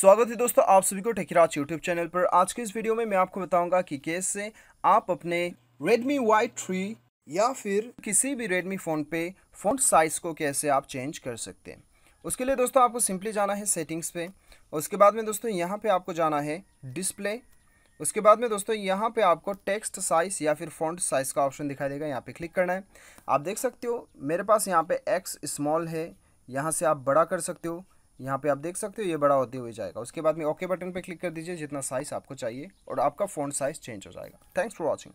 स्वागत है दोस्तों आप सभी को ठेकिराज यूट्यूब चैनल पर आज के इस वीडियो में मैं आपको बताऊंगा कि कैसे आप अपने Redmi Y3 या फिर किसी भी Redmi फ़ोन पे फोन साइज़ को कैसे आप चेंज कर सकते हैं उसके लिए दोस्तों आपको सिंपली जाना है सेटिंग्स पे उसके बाद में दोस्तों यहाँ पे आपको जाना है डिस्प्ले उसके बाद में दोस्तों यहाँ पे आपको टेक्स्ट साइज़ या फिर फ़ॉन्ट साइज़ का ऑप्शन दिखाई देगा यहाँ पे क्लिक करना है आप देख सकते हो मेरे पास यहाँ पे एक्स स्मॉल है यहाँ से आप बड़ा कर सकते हो यहाँ पे आप देख सकते हो ये बड़ा होते हुए जाएगा उसके बाद में ओके बटन पे क्लिक कर दीजिए जितना साइज़ आपको चाहिए और आपका फोन साइज़ चेंज हो जाएगा थैंक्स फॉर वॉचिंग